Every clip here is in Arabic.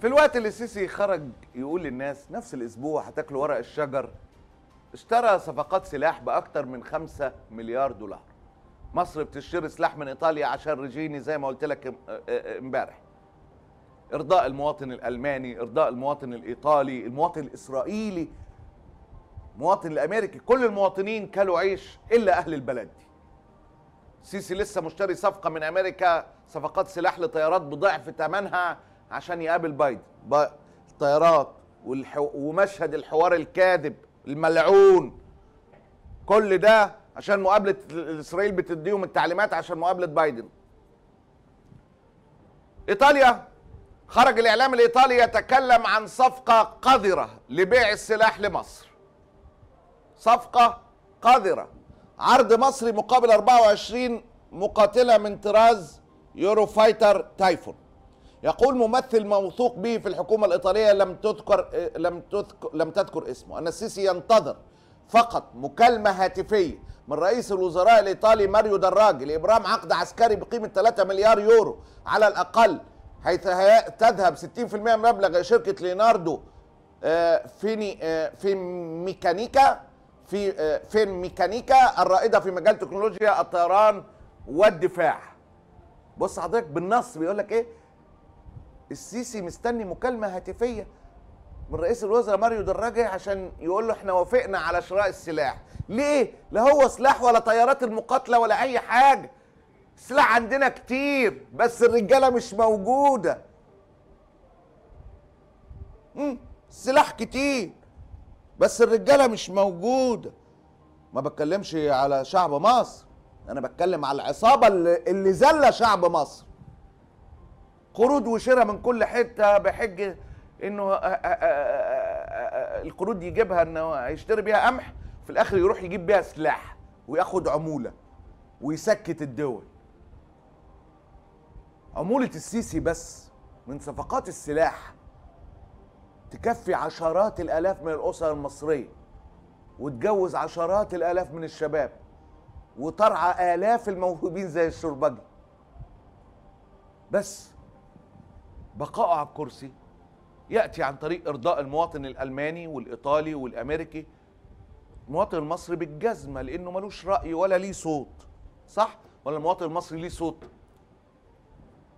في الوقت اللي السيسي خرج يقول للناس نفس الاسبوع هتاكلوا ورق الشجر اشترى صفقات سلاح باكتر من 5 مليار دولار مصر بتشتري سلاح من ايطاليا عشان رجيني زي ما قلت لك آه، آه، امبارح ارضاء المواطن الالماني ارضاء المواطن الايطالي المواطن الاسرائيلي المواطن الامريكي كل المواطنين كلوا عيش الا اهل البلد دي سيسي لسه مشتري صفقه من امريكا صفقات سلاح لطيارات بضعف ثمنها عشان يقابل بايدن الطيارات والحو... ومشهد الحوار الكاذب الملعون كل ده عشان مقابله اسرائيل بتديهم التعليمات عشان مقابله بايدن ايطاليا خرج الاعلام الايطالي يتكلم عن صفقه قذره لبيع السلاح لمصر صفقه قذره عرض مصري مقابل 24 مقاتله من طراز يورو فايتر تايفون يقول ممثل موثوق به في الحكومة الإيطالية لم تذكر لم تذكر لم تذكر اسمه أن السيسي ينتظر فقط مكالمة هاتفية من رئيس الوزراء الإيطالي ماريو دراجي لإبرام عقد عسكري بقيمة 3 مليار يورو على الأقل حيث تذهب 60% من مبلغ شركة ليناردو آه، فيني آه، في آه، ميكانيكا في فين ميكانيكا الرائدة في مجال تكنولوجيا الطيران والدفاع بص حضرتك بالنص بيقول لك ايه السيسي مستني مكالمه هاتفيه من رئيس الوزراء ماريو دراجي عشان يقول له احنا وافقنا على شراء السلاح ليه لا هو سلاح ولا طيارات المقاتله ولا اي حاجه السلاح عندنا كتير بس الرجاله مش موجوده امم سلاح كتير بس الرجاله مش موجوده ما بتكلمش على شعب مصر انا بتكلم على العصابه اللي, اللي زله شعب مصر قروض وشراء من كل حته بحجه انه آه، آه، آه، القروض يجيبها انه هيشتري بيها قمح في الاخر يروح يجيب بيها سلاح وياخد عموله ويسكت الدول عمولة السيسي بس من صفقات السلاح تكفي عشرات الآلاف من الأسر المصرية وتجوز عشرات الآلاف من الشباب وترعى آلاف الموهوبين زي الشربجي بس بقائه على الكرسي ياتي عن طريق ارضاء المواطن الالماني والايطالي والامريكي المواطن المصري بالجزمه لانه ملوش راي ولا ليه صوت صح ولا المواطن المصري ليه صوت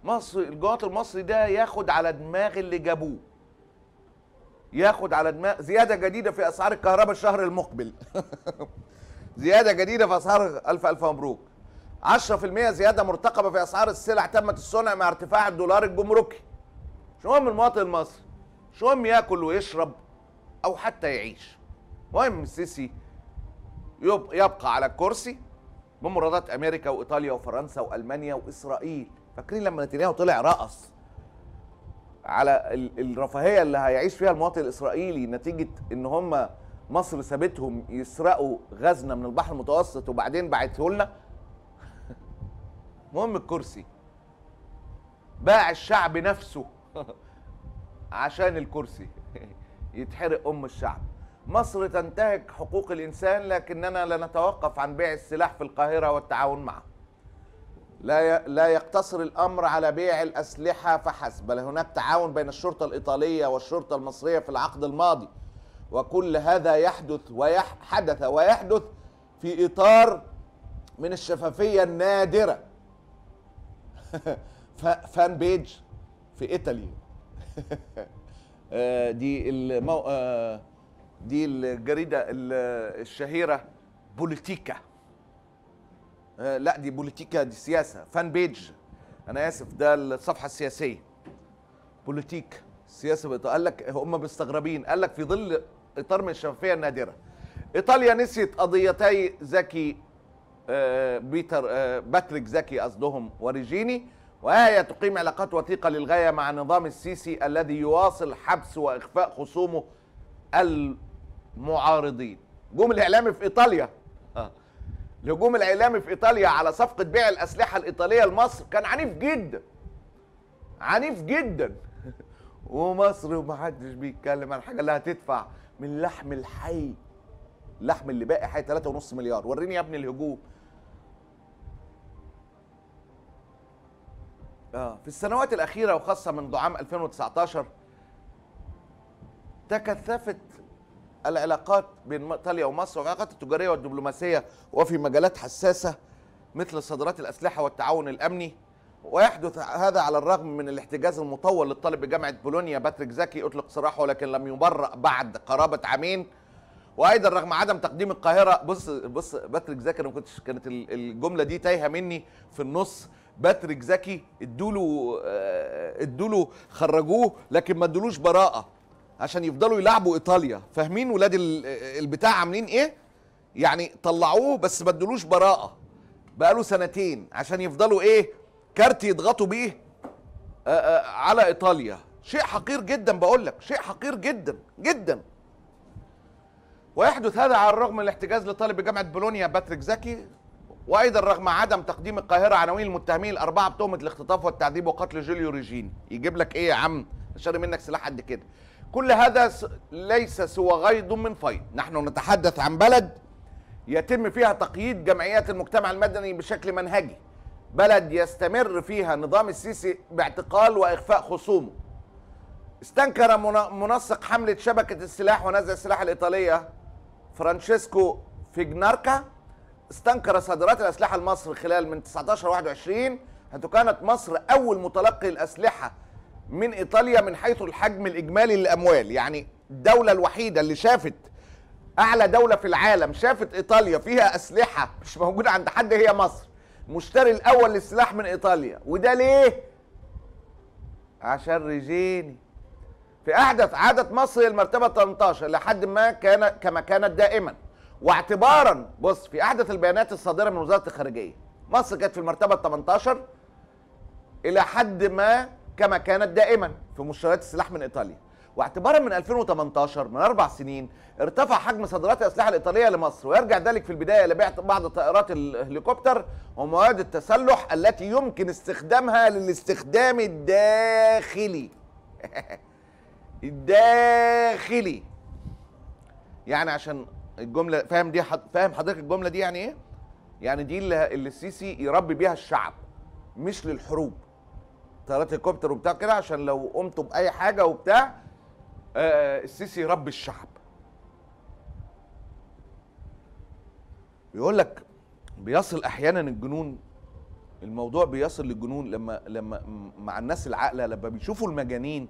مصر الجواط المصري ده ياخد على دماغ اللي جابوه ياخد على دماغ زياده جديده في اسعار الكهرباء الشهر المقبل زياده جديده في اسعار الف الف مبروك 10% زياده مرتقبه في اسعار السلع تمت الصنع مع ارتفاع الدولار الجمركي شو المواطن المصري شو مهم ياكل ويشرب او حتى يعيش مهم السيسي يبقى على الكرسي بمرادات امريكا وايطاليا وفرنسا والمانيا واسرائيل فاكرين لما نتنياهو طلع رقص على الرفاهيه اللي هيعيش فيها المواطن الاسرائيلي نتيجه ان هم مصر سابتهم يسرقوا غزنا من البحر المتوسط وبعدين بعته لنا المهم الكرسي باع الشعب نفسه عشان الكرسي يتحرق ام الشعب مصر تنتهك حقوق الانسان لكننا لا نتوقف عن بيع السلاح في القاهره والتعاون معه لا لا يقتصر الامر على بيع الاسلحه فحسب بل هناك تعاون بين الشرطه الايطاليه والشرطه المصريه في العقد الماضي وكل هذا يحدث ويحدث ويحدث في اطار من الشفافيه النادره فان بيج في ايطالي آه، دي المو... آه، دي الجريده الشهيره بوليتيكا آه، لا دي بوليتيكا دي سياسه فان بيج انا اسف ده الصفحه السياسيه بوليتيك السياسه بيطلع. قال لك هم مستغربين قال لك في ظل اطار من الشفافيه النادره ايطاليا نسيت قضيتي زكي بيتر باتريك زكي قصدهم وريجيني وهي تقيم علاقات وثيقة للغاية مع نظام السيسي الذي يواصل حبس وإخفاء خصومه المعارضين هجوم الإعلامي في إيطاليا الهجوم الإعلامي في إيطاليا على صفقة بيع الأسلحة الإيطالية لمصر كان عنيف جدا عنيف جدا ومصر ومحدش بيتكلم عن حاجة اللي هتدفع من لحم الحي اللحم اللي باقي حي 3.5 مليار وريني يا ابني الهجوم اه في السنوات الاخيره وخاصه منذ عام 2019 تكثفت العلاقات بين ايطاليا ومصر والعلاقات التجاريه والدبلوماسيه وفي مجالات حساسه مثل صادرات الاسلحه والتعاون الامني ويحدث هذا على الرغم من الاحتجاز المطول للطالب بجامعه بولونيا باتريك زكي اطلق سراحه ولكن لم يبرأ بعد قرابه عامين وايضا رغم عدم تقديم القاهره بص بص باتريك زكي انا كنت كانت الجمله دي تايهه مني في النص باتريك زكي ادوله آه، ادوله خرجوه لكن ما ادولوش براءه عشان يفضلوا يلعبوا ايطاليا فاهمين ولاد آه، البتاع عاملين ايه يعني طلعوه بس ما ادولوش براءه بقاله سنتين عشان يفضلوا ايه كارت يضغطوا بيه آه، على ايطاليا شيء حقير جدا بقول لك شيء حقير جدا جدا ويحدث هذا على الرغم من الاحتجاز لطالب جامعه بولونيا باتريك زكي وايضا رغم عدم تقديم القاهره عناوين المتهمين الاربعه بتهمه الاختطاف والتعذيب وقتل جوليو ريجين يجيب لك ايه يا عم شاري منك سلاح قد كده كل هذا ليس سوى غيض من فيض نحن نتحدث عن بلد يتم فيها تقييد جمعيات المجتمع المدني بشكل منهجي بلد يستمر فيها نظام السيسي باعتقال واخفاء خصومه استنكر منسق حمله شبكه السلاح ونزع السلاح الايطاليه فرانشيسكو فيجناركا استنكر صادرات الأسلحة لمصر خلال من 19 21 حيث كانت مصر أول متلقي الأسلحة من إيطاليا من حيث الحجم الإجمالي للأموال يعني الدولة الوحيدة اللي شافت أعلى دولة في العالم شافت إيطاليا فيها أسلحة مش موجودة عند حد هي مصر المشتري الأول للسلاح من إيطاليا وده ليه؟ عشان ريجيني في أحدث عادت مصر المرتبة 18 لحد ما كان كما كانت دائماً واعتبارا بص في احدث البيانات الصادره من وزاره الخارجيه مصر كانت في المرتبه ال 18 الى حد ما كما كانت دائما في مشتريات السلاح من ايطاليا واعتبارا من 2018 من اربع سنين ارتفع حجم صادرات الاسلحه الايطاليه لمصر ويرجع ذلك في البدايه لبيع بعض طائرات الهليكوبتر ومواد التسلح التي يمكن استخدامها للاستخدام الداخلي الداخلي يعني عشان الجمله فاهم دي حد... فاهم حضرتك الجمله دي يعني ايه؟ يعني دي اللي, السيسي يربي بيها الشعب مش للحروب طيارات هليكوبتر وبتاع كده عشان لو قمتوا باي حاجه وبتاع آه السيسي يربي الشعب بيقول لك بيصل احيانا الجنون الموضوع بيصل للجنون لما لما مع الناس العاقله لما بيشوفوا المجانين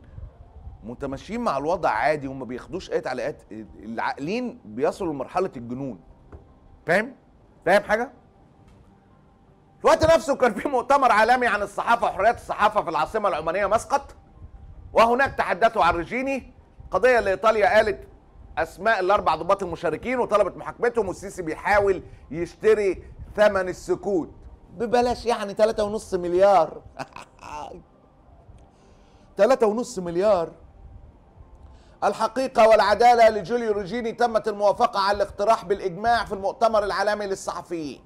متماشيين مع الوضع عادي وما بياخدوش اي تعليقات العاقلين بيصلوا لمرحله الجنون فاهم فاهم حاجه الوقت نفسه كان في مؤتمر عالمي عن الصحافه وحريات الصحافه في العاصمه العمانيه مسقط وهناك تحدثوا عن ريجيني قضيه لايطاليا قالت اسماء الاربع ضباط المشاركين وطلبت محاكمتهم والسيسي بيحاول يشتري ثمن السكوت ببلاش يعني 3.5 مليار 3.5 مليار الحقيقة والعدالة لجوليو روجيني تمت الموافقة على الاقتراح بالإجماع في المؤتمر العالمي للصحفيين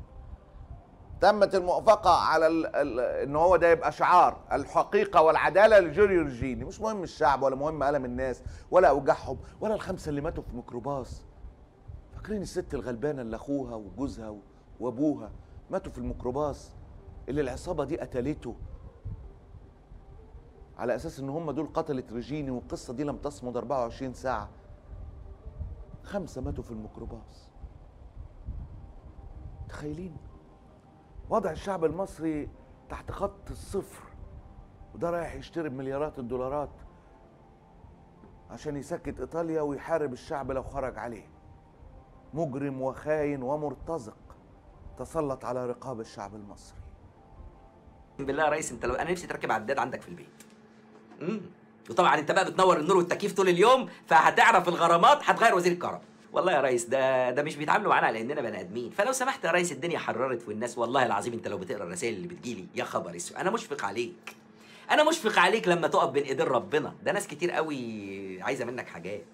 تمت الموافقة على ال ال إن هو ده يبقى شعار الحقيقة والعدالة لجوليو روجيني مش مهم الشعب ولا مهم ألم الناس ولا أوجاعهم ولا الخمسة اللي ماتوا في ميكروباص فاكرين الست الغلبانة اللي أخوها وجوزها وأبوها ماتوا في الميكروباص اللي العصابة دي قتلته على اساس ان هم دول قتله ريجيني والقصه دي لم تصمد 24 ساعه خمسه ماتوا في الميكروباص متخيلين وضع الشعب المصري تحت خط الصفر وده رايح يشتري بمليارات الدولارات عشان يسكت ايطاليا ويحارب الشعب لو خرج عليه مجرم وخاين ومرتزق تسلط على رقاب الشعب المصري بالله يا ريس انت لو انا نفسي تركب عداد عندك في البيت امم وطبعا انت بقى بتنور النور والتكييف طول اليوم فهتعرف الغرامات هتغير وزير الكهرباء والله يا ريس ده ده مش بيتعاملوا معانا على اننا بني ادمين فلو سمحت يا ريس الدنيا حررت والناس والله العظيم انت لو بتقرا الرسائل اللي بتجيلي يا خبر اسود انا مشفق عليك انا مشفق عليك لما تقف بين ايدين ربنا ده ناس كتير قوي عايزه منك حاجات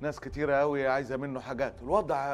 ناس كتيرة قوي عايزة منه حاجات الوضع